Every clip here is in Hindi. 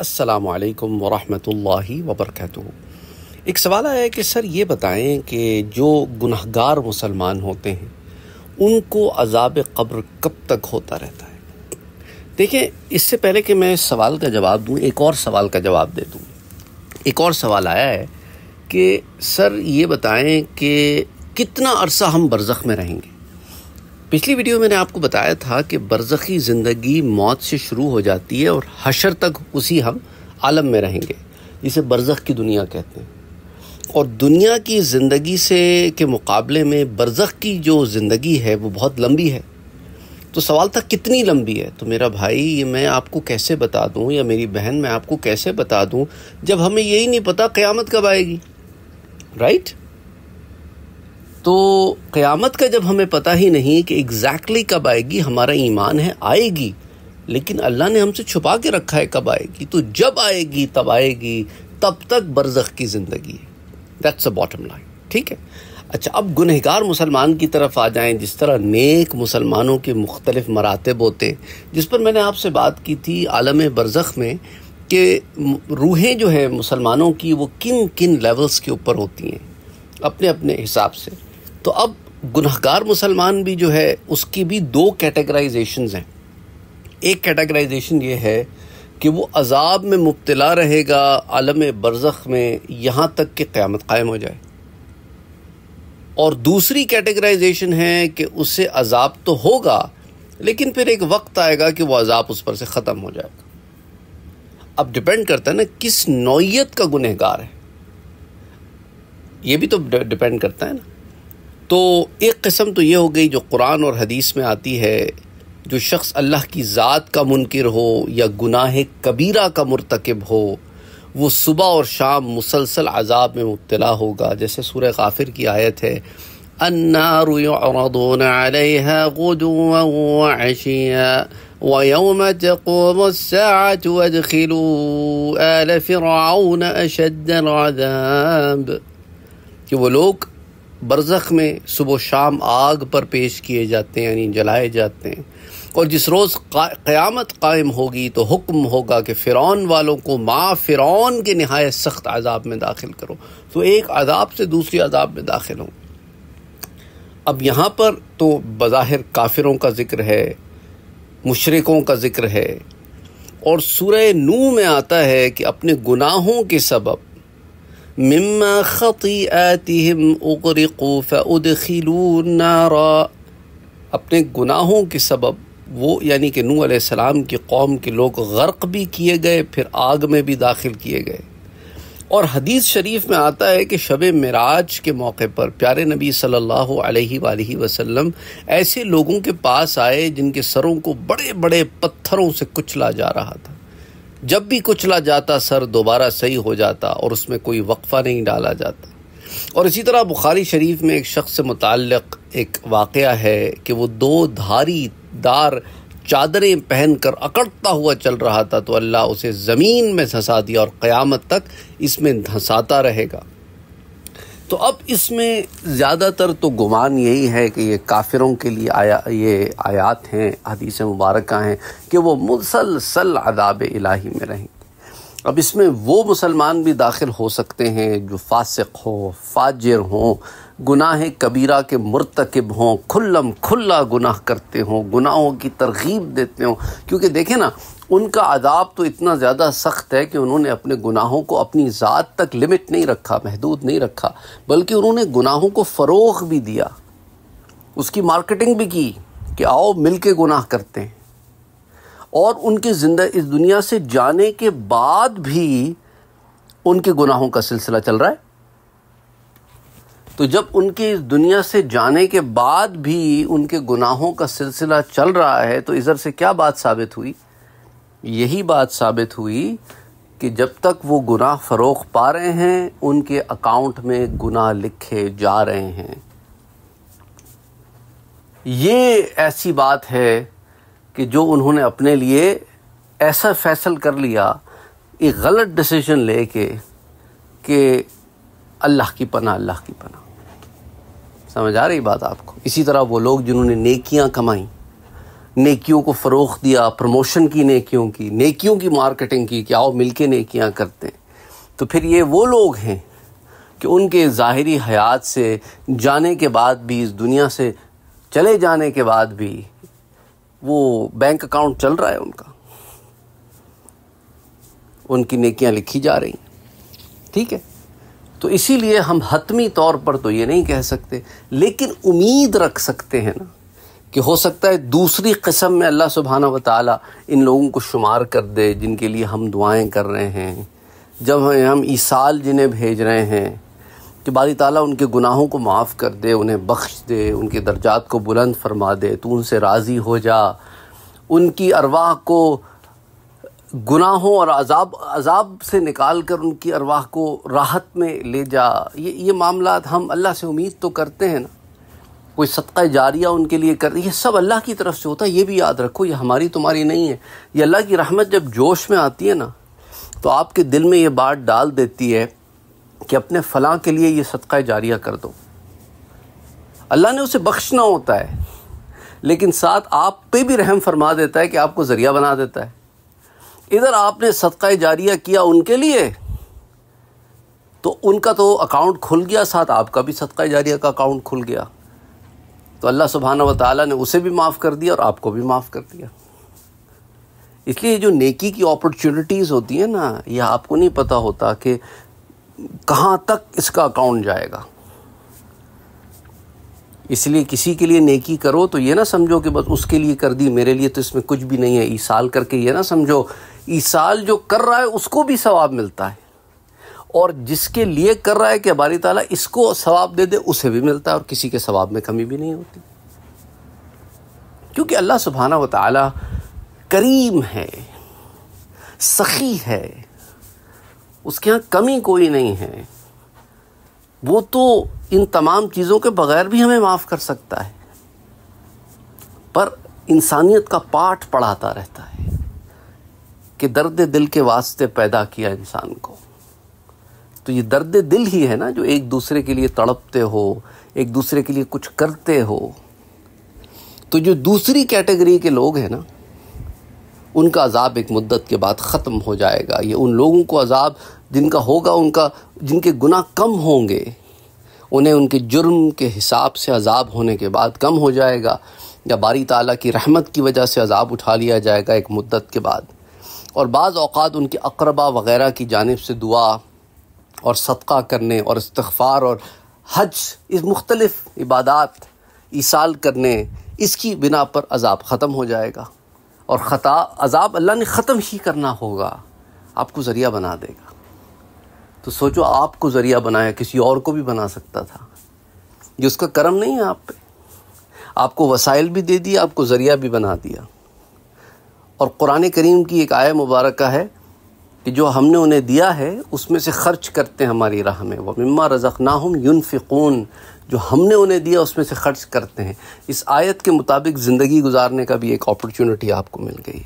असलकम वरहि वबरक एक सवाल आया है कि सर ये बताएं कि जो गुनहगार मुसलमान होते हैं उनको अजाब कब्र कब तक होता रहता है देखिए इससे पहले कि मैं सवाल का जवाब दूँ एक और सवाल का जवाब दे दूँ एक और सवाल आया है कि सर ये बताएं कि कितना अरसा हम बरज़ में रहेंगे पिछली वीडियो मैंने आपको बताया था कि बरजखी ज़िंदगी मौत से शुरू हो जाती है और हशर तक उसी हम आलम में रहेंगे जिसे बरजख की दुनिया कहते हैं और दुनिया की ज़िंदगी से के मुकाबले में बरजख की जो ज़िंदगी है वो बहुत लंबी है तो सवाल था कितनी लंबी है तो मेरा भाई ये मैं आपको कैसे बता दूं या मेरी बहन मैं आपको कैसे बता दूं जब हमें यही नहीं पता क़यामत कब आएगी राइट right? तो क़यामत का जब हमें पता ही नहीं कि एग्जैक्टली कब आएगी हमारा ईमान है आएगी लेकिन अल्लाह ने हमसे छुपा के रखा है कब आएगी तो जब आएगी तब आएगी तब तक बरजख की ज़िंदगी है दैट्स अ बॉटम लाइन ठीक है अच्छा अब गुनहगार मुसलमान की तरफ आ जाएं जिस तरह नेक मुसलमानों के मुख्तलिफ मरातब होते जिस पर मैंने आपसे बात की थी आलम बरजख में कि रूहें जो हैं मुसलमानों की वो किन किन लेवल्स के ऊपर होती हैं अपने अपने हिसाब से तो अब गुनहगार मुसलमान भी जो है उसकी भी दो कैटेगराइजेशन हैं एक कैटेगराइजेशन ये है कि वो अजाब में मुबतला रहेगा आलम बरज़ में यहाँ तक कि क़्यामत कायम हो जाए और दूसरी कैटेगराइजेशन है कि उससे अजाब तो होगा लेकिन फिर एक वक्त आएगा कि वह अजाब उस पर से ख़त्म हो जाएगा अब डिपेंड करता है ना किस नौीयत का गुनहगार है ये भी तो डिपेंड करता है ना तो एक कस्म तो ये हो गई जो कुरान और हदीस में आती है जो शख्स अल्लाह की ज़ात का मुनकर हो या गुनाह कबीरा का मरतकब हो वो सुबह और शाम मुसलसल अजाब में मुबला होगा जैसे सूर काफिर की आयत है कि वो लोग बरज़ख में सुबह शाम आग पर पेश किए जाते हैं यानी जलाए जाते हैं और जिस रोज़ क़यामत कायम होगी तो हुक्म होगा कि फ़िरौन वालों को माँ फ़िरौन के नहायत सख्त अजाब में दाखिल करो तो एक अजाब से दूसरे अजाब में दाखिल हों अब यहाँ पर तो बज़ाहिर काफिरों का ज़िक्र है मशरक़ों का ज़िक्र है और सूर्य नू में आता है कि अपने गुनाहों के सबब مما ख़तियातिम उगरकू फ़दखिलू नारा अपने गुनाहों के सबब वो यानी कि नूह अलैहिस्सलाम की कौम के लोग गर्क भी किए गए फिर आग में भी दाखिल किए गए और हदीस शरीफ में आता है कि शब मराज के मौके पर प्यारे नबी सल्लल्लाहु अलैहि वसल्लम ऐसे लोगों के पास आए जिनके सरों को बड़े बड़े पत्थरों से कुचला जा रहा था जब भी कुचला जाता सर दोबारा सही हो जाता और उसमें कोई वक्फा नहीं डाला जाता और इसी तरह बुखारी शरीफ में एक शख्स से मुतक़ एक वाक़ है कि वो दो धारी दार चादरें पहनकर अकड़ता हुआ चल रहा था तो अल्लाह उसे ज़मीन में धंसा दिया और क़्यामत तक इसमें धंसाता रहेगा तो अब इसमें ज़्यादातर तो गुमान यही है कि ये काफिरों के लिए आया ये आयात हैं हदीस मुबारक हैं कि वो मुसलसल अदाब इलाही में रहेंगे अब इसमें वो मुसलमान भी दाखिल हो सकते हैं जो फासिक हो फाजिर हों गुनाह कबीरा के मरतकब हों खुल्लम खुल्ला गुनाह करते हों गुनाहों की तरगीब देते हों क्योंकि देखें ना उनका अदाब तो इतना ज़्यादा सख्त है कि उन्होंने अपने गुनाहों को अपनी ज़ात तक लिमिट नहीं रखा महदूद नहीं रखा बल्कि उन्होंने गुनाहों को फ़रोग भी दिया उसकी मार्केटिंग भी की कि आओ मिल के गुनाह करते हैं और उनके जिंदा इस दुनिया से जाने के बाद भी उनके गुनाहों का सिलसिला चल रहा है तो जब उनके इस दुनिया से जाने के बाद भी उनके गुनाहों का सिलसिला चल रहा है तो इधर से क्या बात साबित हुई यही बात साबित हुई कि जब तक वो गुनाह फरोख पा रहे हैं उनके अकाउंट में गुनाह लिखे जा रहे हैं ये ऐसी बात है कि जो उन्होंने अपने लिए ऐसा फैसल कर लिया एक गलत डिसीजन लेके कि अल्लाह की पना अल्लाह की पना समझ आ रही बात आपको इसी तरह वो लोग जिन्होंने नेकियां कमाई नेकियों को फ़रोग दिया प्रमोशन की नेकियों की नेकियों की मार्केटिंग की कि आओ मिल के नेकियाँ करते हैं तो फिर ये वो लोग हैं कि उनके ज़ाहरी हयात से जाने के बाद भी इस दुनिया से चले जाने के बाद भी वो बैंक अकाउंट चल रहा है उनका उनकी नेकियां लिखी जा रही ठीक है तो इसीलिए हम हतमी तौर पर तो ये नहीं कह सकते लेकिन उम्मीद रख सकते हैं ना कि हो सकता है दूसरी कस्म में अल्लाह सुबहाना व इन लोगों को शुमार कर दे जिनके लिए हम दुआएं कर रहे हैं जब हम ईसाल जिन्हें भेज रहे हैं कि बारी ताली उनके गुनाहों को माफ़ कर दे उन्हें बख्श दे उनके दर्जात को बुलंद फरमा दे तो उनसे राज़ी हो जा उनकी अरवाह को गुनाहों और अजाब अजाब से निकाल कर उनकी अरवाह को राहत में ले जा ये ये मामला हम अल्लाह से उम्मीद तो करते हैं ना कोई सदका जारिया उनके लिए कर रही है सब अल्लाह की तरफ से होता है ये भी याद रखो ये हमारी तुम्हारी नहीं है ये अल्लाह की रहमत जब जोश में आती है ना तो आपके दिल में ये बात डाल देती है कि अपने फलां के लिए ये सदका जारिया कर दो अल्लाह ने उसे बख्शना होता है लेकिन साथ आप पे भी रहम फरमा देता है कि आपको ज़रिया बना देता है इधर आपने सदका जारिया किया उनके लिए तो उनका तो अकाउंट खुल गया साथ आपका भी सदका जारिया का अकाउंट खुल गया तो अल्लाह सुबहाना व ने उसे भी माफ़ कर दिया और आपको भी माफ़ कर दिया इसलिए जो नेकी की अपॉर्चुनिटीज़ होती है ना ये आपको नहीं पता होता कि कहाँ तक इसका अकाउंट जाएगा इसलिए किसी के लिए नेकी करो तो ये ना समझो कि बस उसके लिए कर दी मेरे लिए तो इसमें कुछ भी नहीं है ईसाल करके ये ना समझो ईसाल जो कर रहा है उसको भी सवाब मिलता है और जिसके लिए कर रहा है कि बारी ताला इसको सवाब दे दे उसे भी मिलता है और किसी के सवाब में कमी भी नहीं होती क्योंकि अल्लाह सुबहाना व ताली करीम है सखी है उसके यहाँ कमी कोई नहीं है वो तो इन तमाम चीज़ों के बगैर भी हमें माफ़ कर सकता है पर इंसानियत का पाठ पढ़ाता रहता है कि दर्द दिल के वास्ते पैदा किया इंसान को तो ये दर्द दिल ही है ना जो एक दूसरे के लिए तड़पते हो एक दूसरे के लिए कुछ करते हो तो जो दूसरी कैटेगरी के लोग हैं ना उनका अजाब एक मुद्दत के बाद ख़त्म हो जाएगा ये उन लोगों को अजाब जिनका होगा उनका जिनके गुना कम होंगे उन्हें उनके जुर्म के हिसाब से अजाब होने के बाद कम हो जाएगा या बारी ताला की रहमत की वजह से अजाब उठा लिया जाएगा एक मुद्दत के बाद और बाज़ अवत उनके अकरबा वगैरह की जानब से दुआ और सदका करने और इस्तफ़ार और हज इस मुख्तलफ़ इबादत ईसाल करने इसकी बिना पर अजाब ख़त्म हो जाएगा और ख़ता अजाब अल्लाह ने ख़त्म ही करना होगा आपको ज़रिया बना देगा तो सोचो आपको ज़रिया बनाया किसी और को भी बना सकता था ये उसका करम नहीं है आप पे आपको वसाइल भी दे दिया आपको ज़रिया भी बना दिया और क़ुरान करीम की एक आय मुबारक है कि जो हमने उन्हें दिया है उसमें से खर्च करते हैं हमारी राह में वह मम्मा रज़क हम यूनफ़िकून जो हमने उन्हें दिया उसमें से खर्च करते हैं इस आयत के मुताबिक ज़िंदगी गुजारने का भी एक अपॉर्चुनिटी आपको मिल गई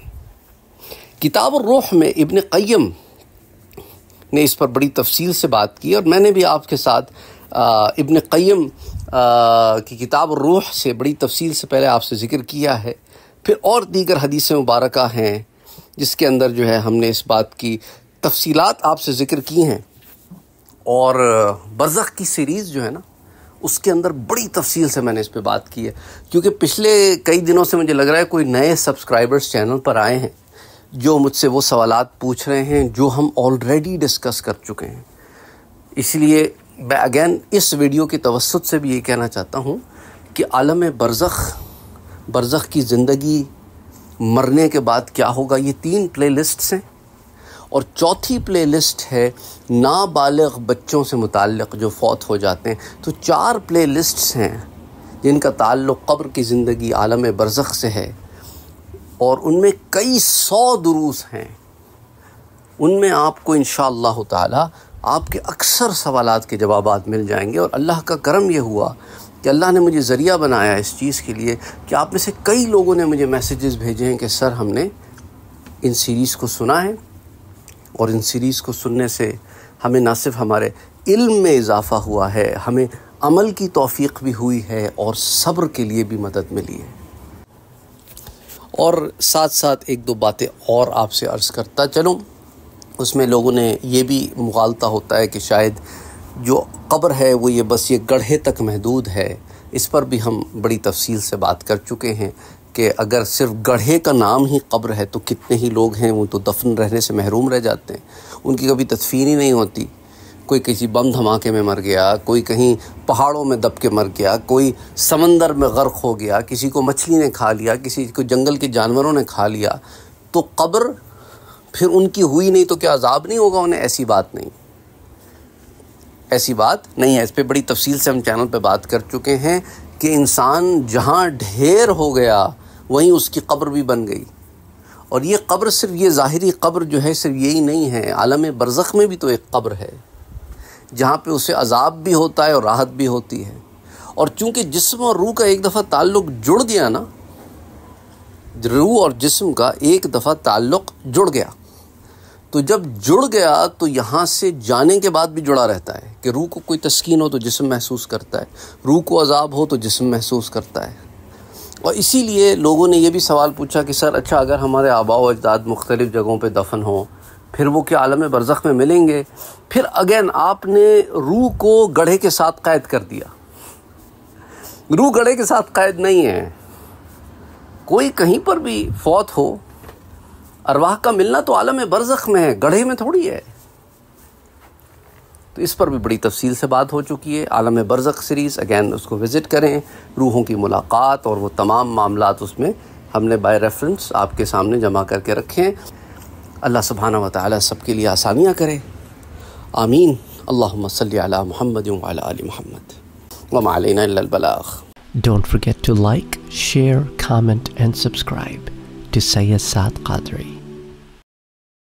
किताब रोह में इबन क़यम ने इस पर बड़ी तफसील से बात की और मैंने भी आपके साथ इबन क़यम की किताब रूह से बड़ी तफसील से पहले आपसे ज़िक्र किया है फिर और दीगर हदीसें मुबारक हैं जिसके अंदर जो है हमने इस बात की तफसीलात आपसे ज़िक्र की हैं और बरज़ की सीरीज़ जो है ना उसके अंदर बड़ी तफसील से मैंने इस पर बात की है क्योंकि पिछले कई दिनों से मुझे लग रहा है कोई नए सब्सक्राइबर्स चैनल पर आए हैं जो मुझसे वो सवाल पूछ रहे हैं जो हम ऑलरेडी डिस्कस कर चुके हैं इसलिए मैं अगेन इस वीडियो के तवसत से भी ये कहना चाहता हूँ कि आलम बरज़ बरज़ की ज़िंदगी मरने के बाद क्या होगा ये तीन लिस्ट्स हैं और चौथी प्लेलिस्ट है नाबालग बच्चों से मुतक़ जो फौत हो जाते हैं तो चार लिस्ट्स हैं जिनका ताल्लुक़ कब्र की ज़िंदगी आलम बरज़ख़ से है और उनमें कई सौ दुरूस हैं उनमें आपको इन शाह आपके अक्सर सवाल के जवाब मिल जाएंगे और अल्लाह का करम यह हुआ कि अल्लाह ने मुझे ज़रिया बनाया इस चीज़ के लिए कि आप में से कई लोगों ने मुझे मैसेजेस भेजे हैं कि सर हमने इन सीरीज़ को सुना है और इन सीरीज़ को सुनने से हमें ना सिर्फ हमारे इल्म में इजाफ़ा हुआ है हमें अमल की तौफीक भी हुई है और सब्र के लिए भी मदद मिली है और साथ साथ एक दो बातें और आपसे अर्ज़ करता चलूँ उसमें लोगों ने ये भी मुगालता होता है कि शायद जो कब्र है वो ये बस ये गढ़े तक महदूद है इस पर भी हम बड़ी तफसील से बात कर चुके हैं कि अगर सिर्फ गढ़े का नाम ही कब्र है तो कितने ही लोग हैं वो तो दफन रहने से महरूम रह जाते हैं उनकी कभी तदफीन ही नहीं होती कोई किसी बम धमाके में मर गया कोई कहीं पहाड़ों में दब के मर गया कोई समंदर में गर्क हो गया किसी को मछली ने खा लिया किसी को जंगल के जानवरों ने खा लिया तो कब्र फिर उनकी हुई नहीं तो क्या अजाब नहीं होगा उन्हें ऐसी बात नहीं ऐसी बात नहीं है इस पर बड़ी तफसील से हम चैनल पर बात कर चुके हैं कि इंसान जहाँ ढेर हो गया वहीं उसकी कब्र भी बन गई और ये कब्र सिर्फ ये ज़ाहरी कब्र जो है सिर्फ यही नहीं है आलम बरज़ में भी तो एक कब्र है जहाँ पे उसे अजाब भी होता है और राहत भी होती है और चूँकि जिसम और रूह का एक दफ़ा ताल्लुक जुड़ गया ना रूह और जिस्म का एक दफ़ा ताल्लुक जुड़ गया तो जब जुड़ गया तो यहाँ से जाने के बाद भी जुड़ा रहता है कि रूह को कोई तस्कीन हो तो जिसम महसूस करता है रूह को अजाब हो तो जिसम महसूस करता है और इसीलिए लोगों ने यह भी सवाल पूछा कि सर अच्छा अगर हमारे आबा व अजदाद मुख्तलिफ़ जगहों पर दफन हों फिर वो क्या आलम बरज़ख़ में मिलेंगे फिर अगेन आपने रूह को गढ़े के साथ कैद कर दिया रूह गढ़े के साथ कैद नहीं है कोई कहीं पर भी फौत हो अरवाह का मिलना तो आलम बरजख में है गढ़े में थोड़ी है तो इस पर भी बड़ी तफसील से बात हो चुकी है आलम बरजख सीरीज़ अगैन उसको विज़िट करें रूहों की मुलाकात और वो तमाम मामला उसमें हमने बाय रेफरेंस आपके सामने जमा करके रखे हैं अल्लाह सुबहाना वाली सब के लिए आसानियाँ करे आमीन अल्लाह मसल महमद महमद Don't forget to like, share, comment and subscribe to Sayyid Saad Qadri.